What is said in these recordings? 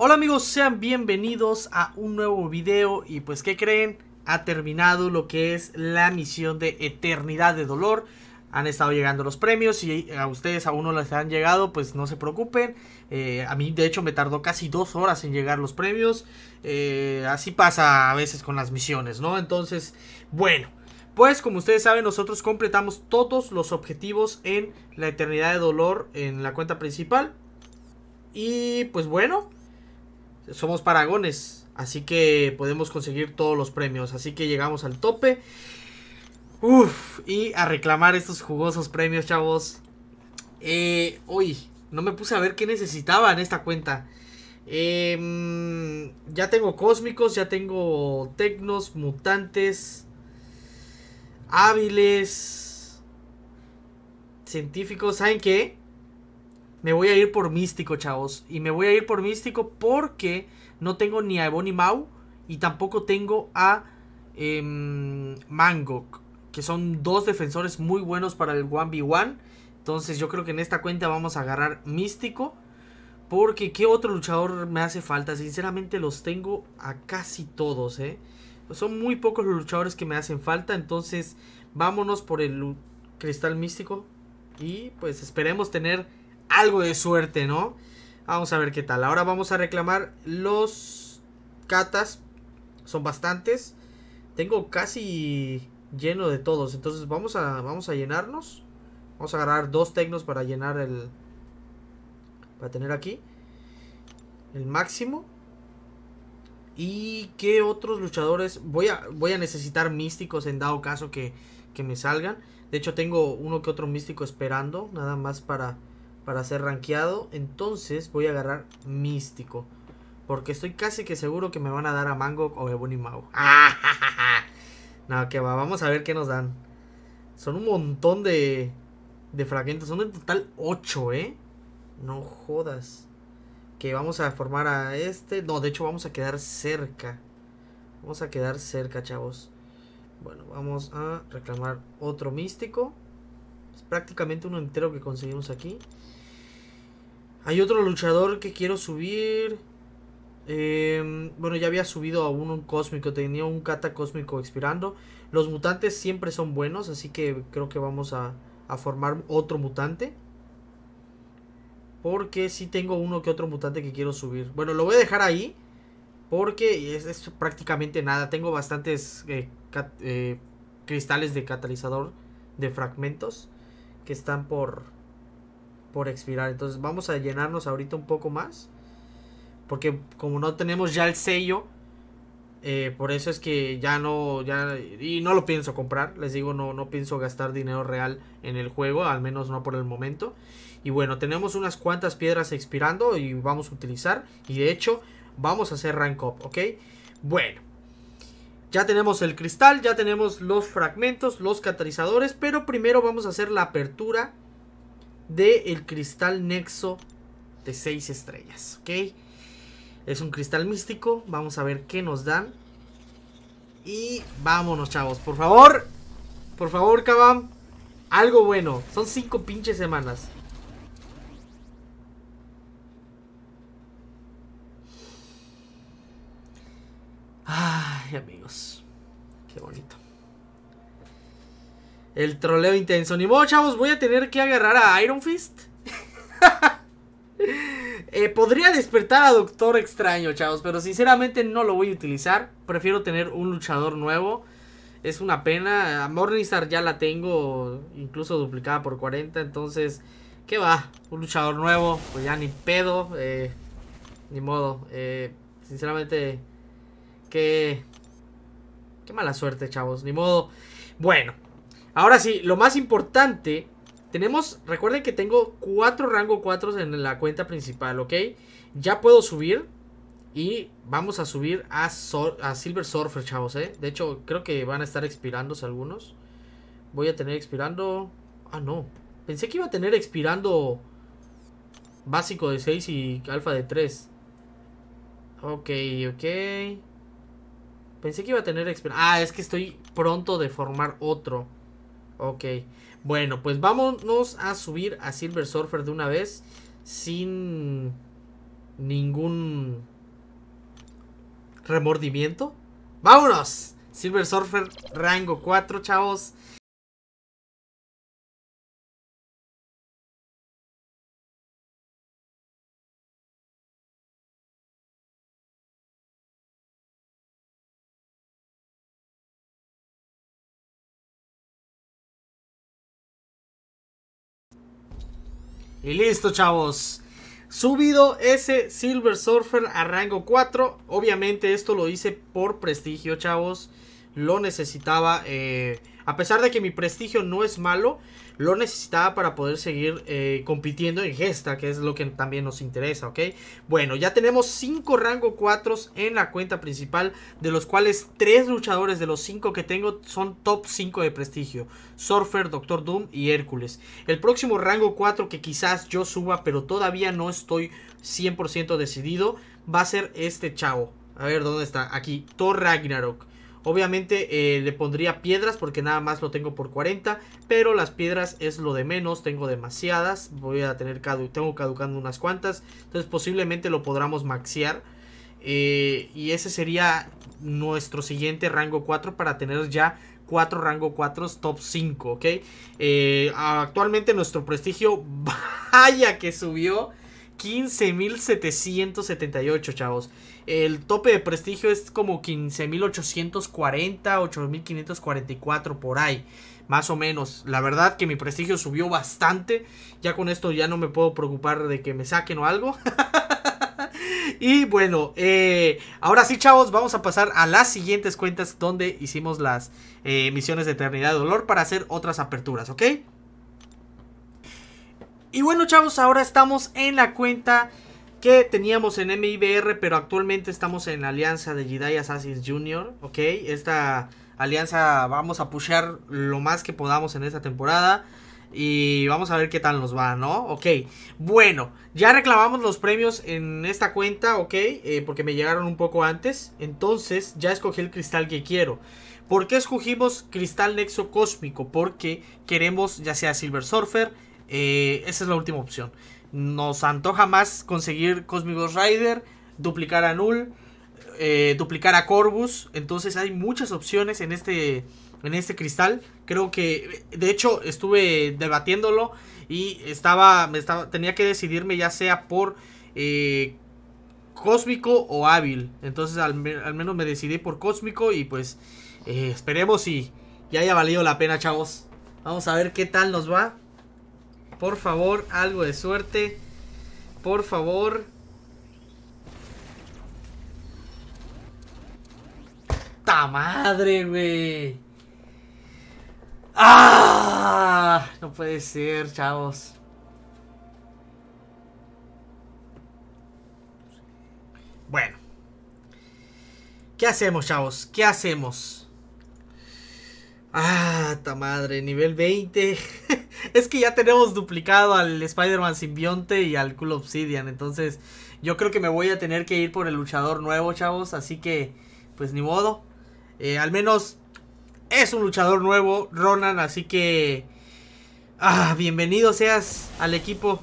Hola amigos, sean bienvenidos a un nuevo video y pues ¿qué creen? Ha terminado lo que es la misión de Eternidad de Dolor. Han estado llegando los premios y a ustedes aún no les han llegado, pues no se preocupen. Eh, a mí de hecho me tardó casi dos horas en llegar los premios. Eh, así pasa a veces con las misiones, ¿no? Entonces, bueno. Pues como ustedes saben, nosotros completamos todos los objetivos en la Eternidad de Dolor en la cuenta principal. Y pues bueno, somos paragones, así que podemos conseguir todos los premios. Así que llegamos al tope. Uf, y a reclamar estos jugosos premios, chavos. Eh, uy, no me puse a ver qué necesitaba en esta cuenta. Em, ya tengo cósmicos, ya tengo tecnos, mutantes, hábiles, científicos. ¿Saben qué? Me voy a ir por místico, chavos. Y me voy a ir por místico porque no tengo ni a Ebony Mau y tampoco tengo a Mango. Em, Mangok. Que son dos defensores muy buenos para el 1v1. Entonces yo creo que en esta cuenta vamos a agarrar místico. Porque qué otro luchador me hace falta. Sinceramente los tengo a casi todos, ¿eh? Son muy pocos los luchadores que me hacen falta. Entonces vámonos por el cristal místico. Y pues esperemos tener algo de suerte, ¿no? Vamos a ver qué tal. Ahora vamos a reclamar los catas. Son bastantes. Tengo casi lleno de todos. Entonces vamos a, vamos a llenarnos. Vamos a agarrar dos tecnos para llenar el... Para tener aquí. El máximo. ¿Y qué otros luchadores? Voy a, voy a necesitar místicos en dado caso que, que, me salgan. De hecho, tengo uno que otro místico esperando. Nada más para para ser rankeado. Entonces voy a agarrar místico. Porque estoy casi que seguro que me van a dar a Mango o Ebony Mau. no, que va, vamos a ver qué nos dan. Son un montón de, de fragmentos. Son en total 8, ¿eh? No jodas. Que vamos a formar a este. No, de hecho vamos a quedar cerca. Vamos a quedar cerca, chavos. Bueno, vamos a reclamar otro místico. Es prácticamente uno entero que conseguimos aquí. Hay otro luchador que quiero subir. Em, bueno, ya había subido a uno un cósmico. Tenía un kata cósmico expirando. Los mutantes siempre son buenos, así que creo que vamos a, formar otro mutante. Porque sí tengo uno que otro mutante que quiero subir. Bueno, lo voy a dejar ahí. Porque es, prácticamente nada. Tengo bastantes eh, eh, cristales de catalizador de fragmentos que están por, por expirar. Entonces vamos a llenarnos ahorita un poco más. Porque como no tenemos ya el sello, eh, por eso es que ya no, ya, y no lo pienso comprar, les digo, no, no pienso gastar dinero real en el juego, al menos no por el momento. Y bueno, tenemos unas cuantas piedras expirando y vamos a utilizar, y de hecho, vamos a hacer rank up, ¿ok? Bueno, ya tenemos el cristal, ya tenemos los fragmentos, los catalizadores, pero primero vamos a hacer la apertura del el cristal nexo de 6 estrellas, ¿ok? Es un cristal místico, vamos a ver qué nos dan. Y vámonos, chavos, por favor, por favor, Cabam, algo bueno. Son 5 pinches semanas. Ah amigos. Qué bonito. El troleo intenso. Ni modo, chavos, voy a tener que agarrar a Iron Fist. Eh, podría despertar a Doctor Extraño, chavos, pero sinceramente no lo voy a utilizar. Prefiero tener un luchador nuevo. Es una pena. A Morningstar ya la tengo incluso duplicada por 40, entonces... ¿Qué va? Un luchador nuevo, pues ya ni pedo, eh, ni modo. Eh, sinceramente, Que... Qué mala suerte, chavos. Ni modo. Bueno, ahora sí, lo más importante. Tenemos, recuerden que tengo cuatro rango 4 en la cuenta principal, ¿ok? Ya puedo subir. Y vamos a subir a, a Silver Surfer, chavos, ¿eh? De hecho, creo que van a estar expirándose algunos. Voy a tener expirando... Ah, no. Pensé que iba a tener expirando básico de 6 y alfa de 3. Ok, ok. Pensé que iba a tener experiencia. Ah, es que estoy pronto de formar otro. Ok. Bueno, pues vámonos a subir a Silver Surfer de una vez. Sin ningún remordimiento. ¡Vámonos! Silver Surfer, rango 4, chavos. Y listo, chavos. Subido ese Silver Surfer a rango 4. Obviamente esto lo hice por prestigio, chavos. Lo necesitaba. Eh, a pesar de que mi prestigio no es malo, lo necesitaba para poder seguir eh, compitiendo en gesta, que es lo que también nos interesa, ¿ok? Bueno, ya tenemos 5 rango 4 en la cuenta principal, de los cuales 3 luchadores de los 5 que tengo son top 5 de prestigio. Surfer, Doctor Doom y Hércules. El próximo rango 4 que quizás yo suba, pero todavía no estoy 100% decidido, va a ser este chavo. A ver, ¿dónde está? Aquí, Thor Ragnarok. Obviamente eh, le pondría piedras porque nada más lo tengo por 40. Pero las piedras es lo de menos. Tengo demasiadas. Voy a tener cadu tengo caducando unas cuantas. Entonces posiblemente lo podamos maxear. Eh, y ese sería nuestro siguiente rango 4 para tener ya 4 rango 4 top 5, ¿ok? Eh, actualmente nuestro prestigio, vaya que subió 15.778, chavos. El tope de prestigio es como 15,840, 8,544 por ahí. Más o menos. La verdad que mi prestigio subió bastante. Ya con esto ya no me puedo preocupar de que me saquen o algo. y bueno, eh, ahora sí chavos, vamos a pasar a las siguientes cuentas donde hicimos las eh, misiones de Eternidad de Dolor para hacer otras aperturas, ¿ok? Y bueno chavos, ahora estamos en la cuenta que teníamos en MIBR, pero actualmente estamos en alianza de Jedi Assassins Junior, ¿ok? Esta alianza vamos a pushear lo más que podamos en esta temporada. Y vamos a ver qué tal nos va, ¿no? Ok, bueno, ya reclamamos los premios en esta cuenta, ok, eh, porque me llegaron un poco antes. Entonces ya escogí el cristal que quiero. ¿Por qué escogimos cristal nexo cósmico? Porque queremos ya sea Silver Surfer, eh, esa es la última opción nos antoja más conseguir Cósmico Rider, duplicar a Null, eh, duplicar a Corvus. Entonces hay muchas opciones en este, en este cristal. Creo que, de hecho, estuve debatiéndolo y estaba, me estaba tenía que decidirme ya sea por eh, cósmico o hábil. Entonces al, menos me decidí por cósmico y pues eh, esperemos y ya haya valido la pena, chavos. Vamos a ver qué tal nos va. Por favor, algo de suerte. Por favor. ¡Ta madre, güey! ¡Ah! No puede ser, chavos. Bueno. ¿Qué hacemos, chavos? ¿Qué hacemos? Ah, ta madre, nivel 20. es que ya tenemos duplicado al Spider-Man simbionte y al Cool Obsidian. Entonces, yo creo que me voy a tener que ir por el luchador nuevo, chavos. Así que, pues ni modo. Eh, al menos es un luchador nuevo, Ronan. Así que, ah, bienvenido seas al equipo.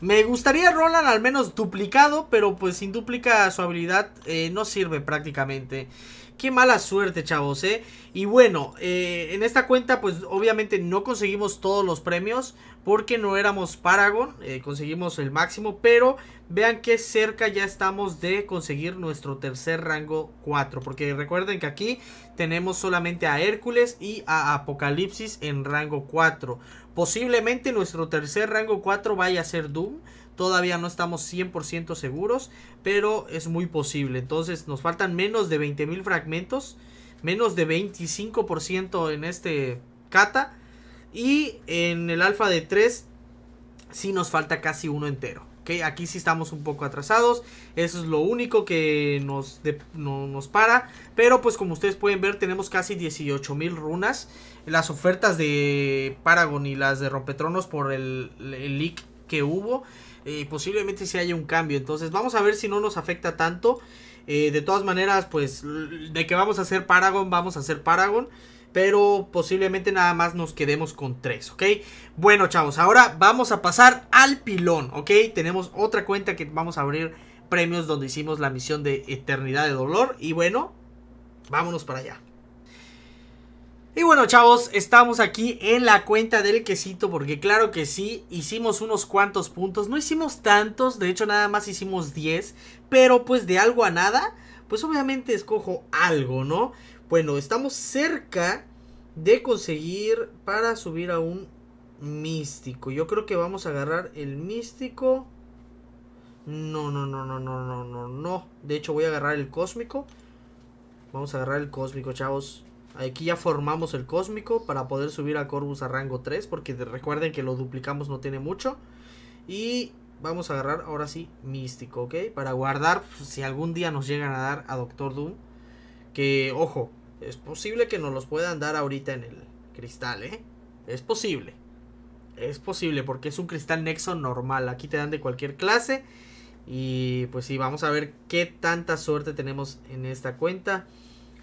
Me gustaría Ronan al menos duplicado, pero pues sin duplica su habilidad eh, no sirve prácticamente. Qué mala suerte, chavos, ¿eh? Y bueno, eh, en esta cuenta, pues obviamente no conseguimos todos los premios porque no éramos Paragon, eh, conseguimos el máximo, pero vean que cerca ya estamos de conseguir nuestro tercer rango 4, porque recuerden que aquí tenemos solamente a Hércules y a Apocalipsis en rango 4. Posiblemente nuestro tercer rango 4 vaya a ser Doom, todavía no estamos 100% seguros, pero es muy posible. Entonces nos faltan menos de 20.000 fragmentos, menos de 25% en este kata y en el alfa de 3 Si nos falta casi uno entero. Aquí sí estamos un poco atrasados. Eso es lo único que nos, nos para. Pero pues como ustedes pueden ver tenemos casi 18.000 runas. Las ofertas de Paragon y las de Rompetronos por el, leak que hubo. y eh, posiblemente si haya un cambio. Entonces vamos a ver si no nos afecta tanto. Eh, de todas maneras, pues de que vamos a hacer Paragon, vamos a hacer Paragon pero posiblemente nada más nos quedemos con tres, ¿ok? Bueno, chavos, ahora vamos a pasar al pilón, ¿ok? Tenemos otra cuenta que vamos a abrir premios donde hicimos la misión de Eternidad de Dolor y bueno, vámonos para allá. Y bueno, chavos, estamos aquí en la cuenta del quesito porque claro que sí, hicimos unos cuantos puntos, no hicimos tantos, de hecho nada más hicimos 10, pero pues de algo a nada, pues obviamente escojo algo, ¿no? Bueno, estamos cerca de conseguir para subir a un místico. Yo creo que vamos a agarrar el místico. No, no, no, no, no, no, no, no. De hecho voy a agarrar el cósmico. Vamos a agarrar el cósmico, chavos. Aquí ya formamos el cósmico para poder subir a Corvus a rango 3. Porque recuerden que lo duplicamos no tiene mucho. Y vamos a agarrar ahora sí místico, ¿ok? Para guardar pues, si algún día nos llegan a dar a Doctor Doom. Que, ojo, es posible que nos los puedan dar ahorita en el cristal, ¿eh? Es posible. Es posible porque es un cristal nexo normal. Aquí te dan de cualquier clase. Y pues sí, vamos a ver qué tanta suerte tenemos en esta cuenta.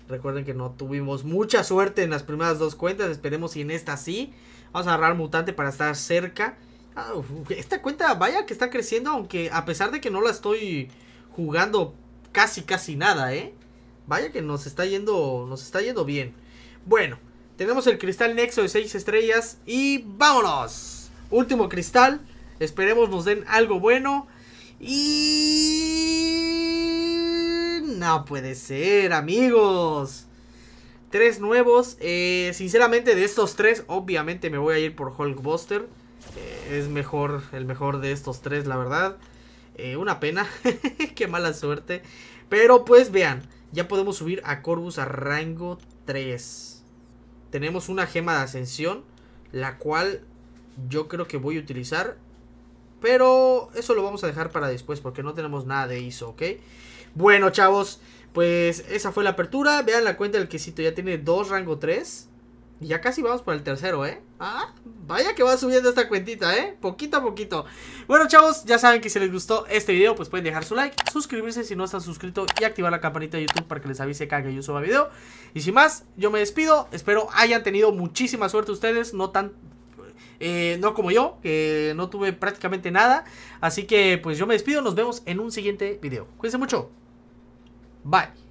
Recuerden que no tuvimos mucha suerte en las primeras dos cuentas. Esperemos si en esta sí. Vamos a agarrar mutante para estar cerca. Ah, esta cuenta vaya que está creciendo. Aunque a pesar de que no la estoy jugando casi casi nada, ¿eh? Vaya que nos está yendo, nos está yendo bien. Bueno, tenemos el cristal Nexo de 6 estrellas y vámonos. Último cristal, esperemos nos den algo bueno. Y... No puede ser, amigos. Tres nuevos. Eh, sinceramente, de estos tres, obviamente me voy a ir por Hulkbuster. Eh, es mejor, el mejor de estos tres, la verdad. Eh, una pena. Qué mala suerte. Pero pues vean, ya podemos subir a Corvus a rango 3. Tenemos una gema de ascensión. La cual yo creo que voy a utilizar. Pero eso lo vamos a dejar para después porque no tenemos nada de eso ¿ok? Bueno, chavos, pues esa fue la apertura. Vean la cuenta del quesito, ya tiene dos rango 3 ya casi vamos por el tercero, ¿eh? Ah, vaya que va subiendo esta cuentita, ¿eh? Poquito a poquito. Bueno, chavos, ya saben que si les gustó este video, pues pueden dejar su like, suscribirse si no están suscritos y activar la campanita de YouTube para que les avise cada que yo suba video. Y sin más, yo me despido. Espero hayan tenido muchísima suerte ustedes, no tan... Eh, no como yo, que no tuve prácticamente nada. Así que pues yo me despido, nos vemos en un siguiente video. Cuídense mucho. Bye.